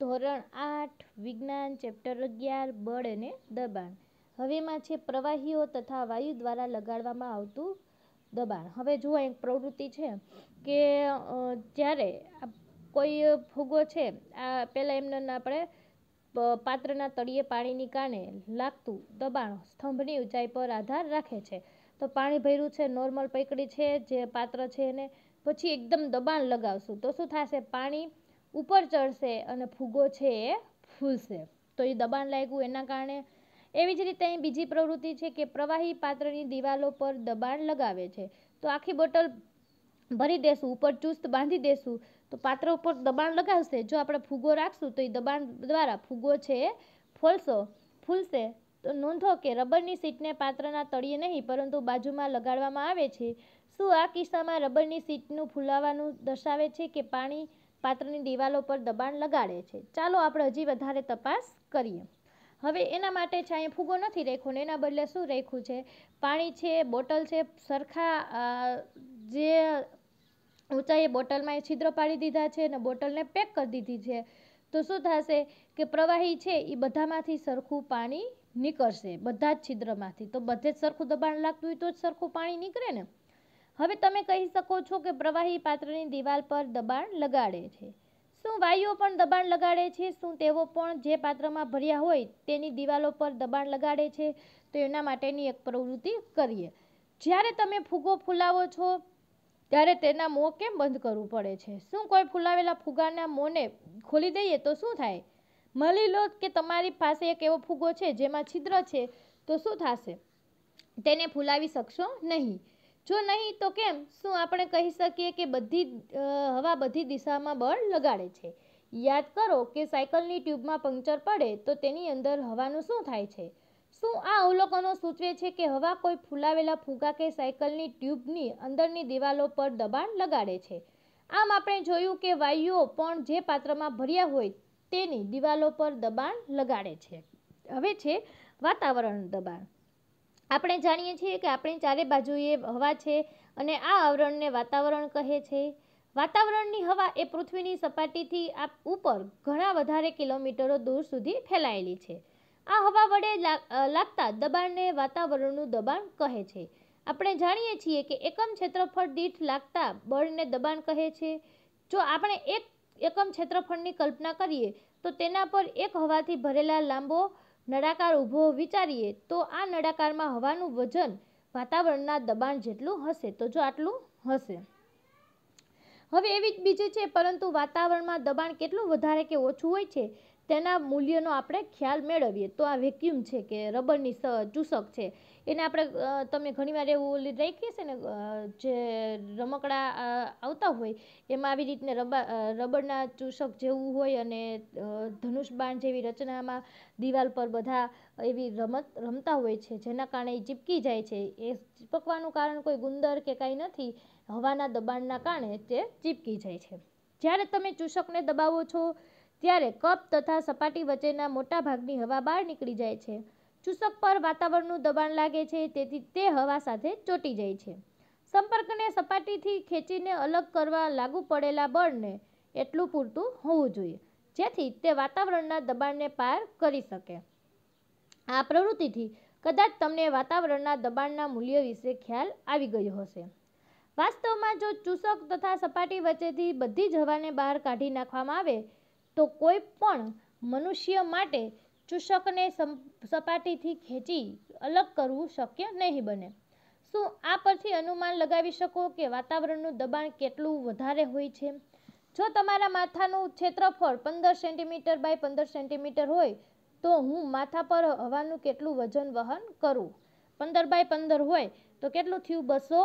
ધોરણ આઠ વિજ્ઞાન ચેપ્ટર અગિયાર બળ અને દબાણ હવેમાં છે પ્રવાહીઓ તથા વાયુ દ્વારા લગાડવામાં આવતું દબાણ હવે જુઓ એક પ્રવૃત્તિ છે કે જ્યારે કોઈ ફુગો છે આ પહેલાં એમને આપણે પાત્રના તળિયે પાણીની કારણે લાગતું દબાણ સ્તંભની ઊંચાઈ પર આધાર રાખે છે તો પાણી ભર્યું છે નોર્મલ પૈકડી છે જે પાત્ર છે એને પછી એકદમ દબાણ લગાવશું તો શું થશે પાણી ઉપર ચડશે અને ફૂગો છે એ ફૂલશે તો એ દબાણ લાગ્યું એના કારણે એવી જ રીતે અહીં બીજી પ્રવૃત્તિ છે કે પ્રવાહી પાત્રની દિવાલો પર દબાણ લગાવે છે તો આખી બોટલ ભરી દેશું ઉપર ચુસ્ત બાંધી દેશું તો પાત્ર ઉપર દબાણ લગાવશે જો આપણે ફૂગો રાખશું તો એ દબાણ દ્વારા ફૂગો છે એ ફોલશો ફૂલશે તો નોંધો કે રબરની સીટને પાત્રના તળિયે નહીં પરંતુ બાજુમાં લગાડવામાં આવે છે શું આ કિસ્સામાં રબરની સીટનું ફૂલાવાનું દર્શાવે છે કે પાણી પાત્રની દિવાલો પર દબાણ લગાડે છે ચાલો આપણે હજી વધારે તપાસ કરીએ હવે એના માટે છે અહીંયા ફૂગો નથી રાખ્યો ને એના બદલે શું રાખ્યું છે પાણી છે બોટલ છે સરખા જે ઊંચાઈએ બોટલમાં એ છિદ્ર પાડી દીધા છે અને બોટલને પેક કરી દીધી છે તો શું થશે કે પ્રવાહી છે એ બધામાંથી સરખું પાણી નીકળશે બધા જ છિદ્રમાંથી તો બધે જ સરખું દબાણ લાગતું હોય તો જ સરખું પાણી નીકળે ને હવે તમે કહી શકો છો કે પ્રવાહી પાત્રની દિવાલ પર દબાણ લગાડે છે શું વાયુઓ પણ દબાણ લગાડે છે શું તેઓ પણ જે પાત્રમાં ભર્યા હોય તેની દિવાલો પર દબાણ લગાડે છે તો એના માટેની એક પ્રવૃત્તિ કરીએ જ્યારે તમે ફૂગો ફૂલાવો છો ત્યારે તેના મોં કેમ બંધ કરવું પડે છે શું કોઈ ફૂલાવેલા ફૂગાના મોંને ખોલી દઈએ તો શું થાય મળી લો કે તમારી પાસે એક એવો ફૂગો છે જેમાં છિદ્ર છે તો શું થશે તેને ફૂલાવી શકશો નહીં જો નહીં તો કેમ શું આપણે કહી શકીએ કે બધી હવા બધી દિશામાં બળ લગાડે છે યાદ કરો કે સાયકલની ટ્યુબમાં પંક્ચર પડે તો તેની અંદર હવાનું શું થાય છે શું આ અવલોકનો સૂચવે છે કે હવા કોઈ ફૂલાવેલા ફૂગા કે સાયકલની ટ્યુબની અંદરની દિવાલો પર દબાણ લગાડે છે આમ આપણે જોયું કે વાયુઓ પણ જે પાત્રમાં ભર્યા હોય તેની દિવાલો પર દબાણ લગાડે છે હવે છે વાતાવરણ દબાણ આપણે જાણીએ છીએ કે આપણી ચારે બાજુએ હવા છે અને આ આવરણને વાતાવરણ કહે છે વાતાવરણની હવા એ પૃથ્વીની સપાટીથી ઉપર ઘણા વધારે કિલોમીટરો દૂર સુધી ફેલાયેલી છે આ હવા વડે લાગતા દબાણને વાતાવરણનું દબાણ કહે છે આપણે જાણીએ છીએ કે એકમ ક્ષેત્રફળ દીઠ લાગતા બળને દબાણ કહે છે જો આપણે એક એકમ ક્ષેત્રફળની કલ્પના કરીએ તો તેના પર એક હવાથી ભરેલા લાંબો નળાકાર ઊભો વિચારીએ તો આ નળાકારમાં હવાનું વજન વાતાવરણના દબાણ જેટલું હશે તો જો આટલું હશે હવે એવી જ બીજી છે પરંતુ વાતાવરણમાં દબાણ કેટલું વધારે કે ઓછું હોય છે તેના મૂલ્યનો આપણે ખ્યાલ મેળવીએ તો આ વેક્યુમ છે કે રબરની ચૂસક છે એને આપણે તમે ઘણીવાર એવું ઓલી રાખીએ છીએ ને જે રમકડા આવતા હોય એમાં આવી રીતને રબા રબરના ચૂસક જેવું હોય અને ધનુષ બાણ જેવી રચનામાં દિવાલ પર બધા એવી રમત રમતા હોય છે જેના કારણે એ ચીપકી જાય છે એ ચીપકવાનું કારણ કોઈ ગુંદર કે કાંઈ નથી હવાના દબાણના કારણે તે ચીપકી જાય છે જ્યારે તમે ચૂસકને દબાવો છો ત્યારે કપ તથા સપાટી વચ્ચેના મોટાભાગની હવા બહાર નીકળી જાય છે ચૂસક પર વાતાવરણનું દબાણ લાગે છે તેથી તે હવા સાથે ચોંટી જાય છે સંપર્કને સપાટીથી ખેંચીને અલગ કરવા લાગુ પડેલા બળને એટલું પૂરતું હોવું જોઈએ જેથી તે વાતાવરણના દબાણને પાર કરી શકે આ પ્રવૃત્તિથી કદાચ તમને વાતાવરણના દબાણના મૂલ્ય વિશે ખ્યાલ આવી ગયો હશે વાસ્તવમાં જો ચૂસક તથા સપાટી વચ્ચેથી બધી જ હવાને બહાર કાઢી નાખવામાં આવે તો કોઈ પણ મનુષ્ય માટે ચૂષકને સપાટીથી ખેંચી અલગ કરવું શક્ય નહીં બને શું આ પરથી અનુમાન લગાવી શકો કે વાતાવરણનું દબાણ કેટલું વધારે હોય છે જો તમારા માથાનું ક્ષેત્રફળ પંદર સેન્ટીમીટર બાય પંદર સેન્ટીમીટર હોય તો હું માથા પર હવાનું કેટલું વજન વહન કરું પંદર બાય પંદર હોય તો કેટલું થયું બસો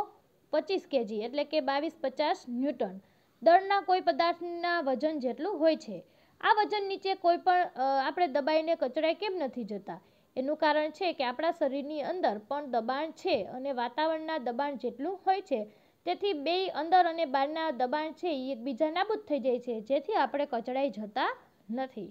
પચીસ કેજી એટલે કે બાવીસ પચાસ ન્યૂટન દળના કોઈ પદાર્થના વજન જેટલું હોય છે આ વજન નીચે કોઈ પણ આપણે દબાઈને કચડાઈ કેમ નથી જતા એનું કારણ છે કે આપણા શરીરની અંદર પણ દબાણ છે અને વાતાવરણના દબાણ જેટલું હોય છે તેથી બે અંદર અને બહારના દબાણ છે એ એકબીજા નાબૂદ થઈ જાય છે જેથી આપણે કચડાઈ જતા નથી